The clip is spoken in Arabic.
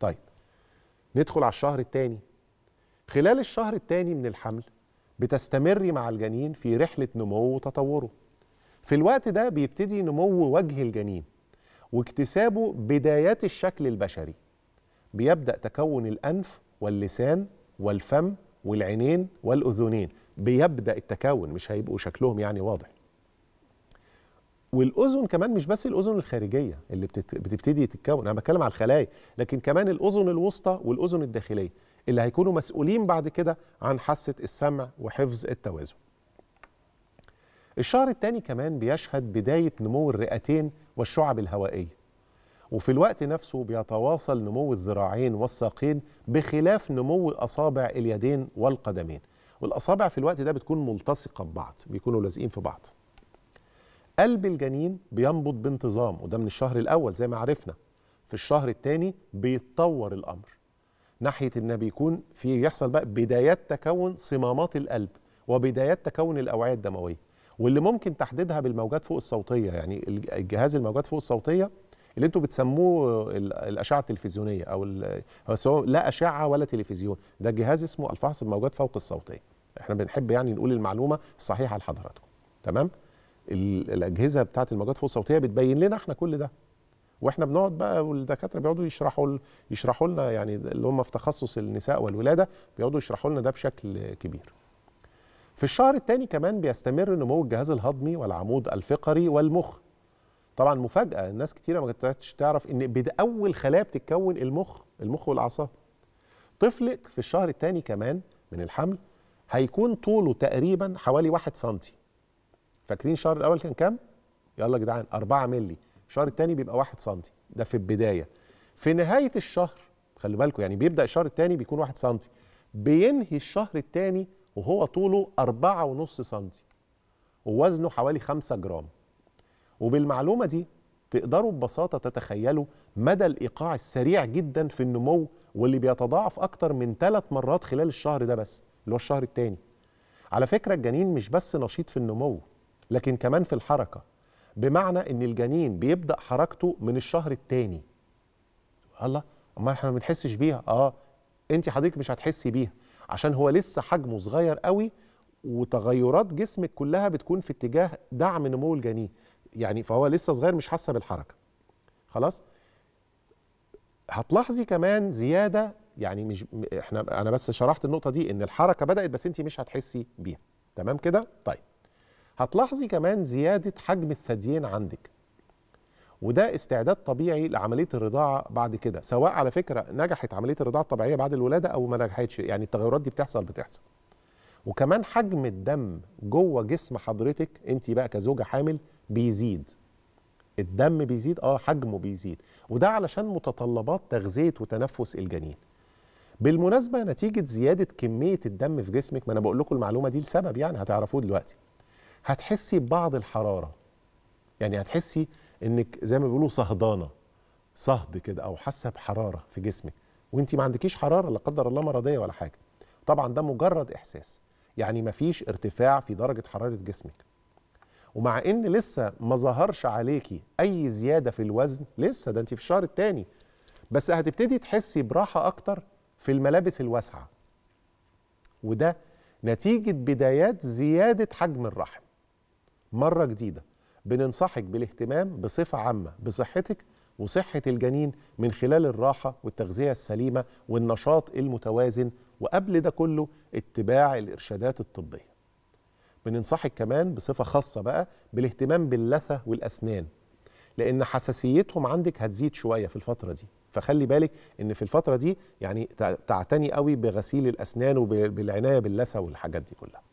طيب ندخل على الشهر الثاني خلال الشهر الثاني من الحمل بتستمري مع الجنين في رحلة نمو وتطوره في الوقت ده بيبتدي نمو وجه الجنين واكتسابه بدايات الشكل البشري بيبدأ تكون الأنف واللسان والفم والعينين والأذنين بيبدأ التكون مش هيبقوا شكلهم يعني واضح والاذن كمان مش بس الاذن الخارجيه اللي بتبتدي تتكون انا بتكلم على الخلايا لكن كمان الاذن الوسطى والاذن الداخليه اللي هيكونوا مسؤولين بعد كده عن حاسه السمع وحفظ التوازن الشهر الثاني كمان بيشهد بدايه نمو الرئتين والشعب الهوائيه وفي الوقت نفسه بيتواصل نمو الذراعين والساقين بخلاف نمو اصابع اليدين والقدمين والاصابع في الوقت ده بتكون ملتصقه ببعض بيكونوا لازقين في بعض قلب الجنين بينبض بانتظام وده من الشهر الأول زي ما عرفنا في الشهر الثاني بيتطور الأمر ناحية إن بيكون في يحصل بقى بدايات تكون صمامات القلب وبدايات تكون الأوعية الدموية واللي ممكن تحديدها بالموجات فوق الصوتية يعني الجهاز الموجات فوق الصوتية اللي انتوا بتسموه الاشعه التلفزيونيه او هو لا اشعه ولا تلفزيون ده جهاز اسمه الفحص بموجات فوق الصوتيه احنا بنحب يعني نقول المعلومه الصحيحه لحضراتكم تمام الاجهزه بتاعه الموجات فوق الصوتيه بتبين لنا احنا كل ده واحنا بنقعد بقى والدكاتره بيقعدوا يشرحوا يشرحوا لنا يعني اللي هم في تخصص النساء والولاده بيقعدوا يشرحوا لنا ده بشكل كبير. في الشهر الثاني كمان بيستمر نمو الجهاز الهضمي والعمود الفقري والمخ. طبعا مفاجاه الناس كتيره ما كانتش تعرف ان باول خلايا بتتكون المخ، المخ والاعصاب. طفلك في الشهر الثاني كمان من الحمل هيكون طوله تقريبا حوالي 1 سنتي فاكرين الشهر الاول كان كام يلا يا جدعان 4 مللي الشهر الثاني بيبقى 1 سم ده في البدايه في نهايه الشهر خلي بالكم يعني بيبدا الشهر الثاني بيكون 1 سم بينهي الشهر الثاني وهو طوله 4.5 سم ووزنه حوالي 5 جرام وبالمعلومه دي تقدروا ببساطه تتخيلوا مدى الايقاع السريع جدا في النمو واللي بيتضاعف اكتر من ثلاث مرات خلال الشهر ده بس اللي هو الشهر الثاني على فكره الجنين مش بس نشيط في النمو لكن كمان في الحركه بمعنى ان الجنين بيبدا حركته من الشهر الثاني الله امال احنا ما بنحسش بيها اه انت حضرتك مش هتحسي بيها عشان هو لسه حجمه صغير قوي وتغيرات جسمك كلها بتكون في اتجاه دعم نمو الجنين يعني فهو لسه صغير مش حاسه بالحركه خلاص هتلاحظي كمان زياده يعني مش احنا انا بس شرحت النقطه دي ان الحركه بدات بس انت مش هتحسي بيها تمام كده طيب هتلاحظي كمان زيادة حجم الثديين عندك وده استعداد طبيعي لعملية الرضاعة بعد كده سواء على فكرة نجحت عملية الرضاعة الطبيعية بعد الولادة أو ما نجحتش يعني التغيرات دي بتحصل بتحصل وكمان حجم الدم جوه جسم حضرتك انت بقى كزوجة حامل بيزيد الدم بيزيد اه حجمه بيزيد وده علشان متطلبات تغذية وتنفس الجنين بالمناسبة نتيجة زيادة كمية الدم في جسمك ما أنا بقول لكم المعلومة دي لسبب يعني هتعرفوه دلوقتي هتحسي ببعض الحراره يعني هتحسي انك زي ما بيقولوا صهدانه صهد كده او حاسه بحراره في جسمك وانت ما عندكيش حراره لا قدر الله مرضيه ولا حاجه طبعا ده مجرد احساس يعني ما فيش ارتفاع في درجه حراره جسمك ومع ان لسه ما ظهرش عليكي اي زياده في الوزن لسه ده انت في الشهر الثاني بس هتبتدي تحسي براحه اكتر في الملابس الواسعه وده نتيجه بدايات زياده حجم الرحم مرة جديدة بننصحك بالاهتمام بصفة عامة بصحتك وصحة الجنين من خلال الراحة والتغذية السليمة والنشاط المتوازن وقبل ده كله اتباع الإرشادات الطبية بننصحك كمان بصفة خاصة بقى بالاهتمام باللثة والأسنان لأن حساسيتهم عندك هتزيد شوية في الفترة دي فخلي بالك ان في الفتره دي يعني تعتني قوي بغسيل الاسنان وبالعنايه باللثه والحاجات دي كلها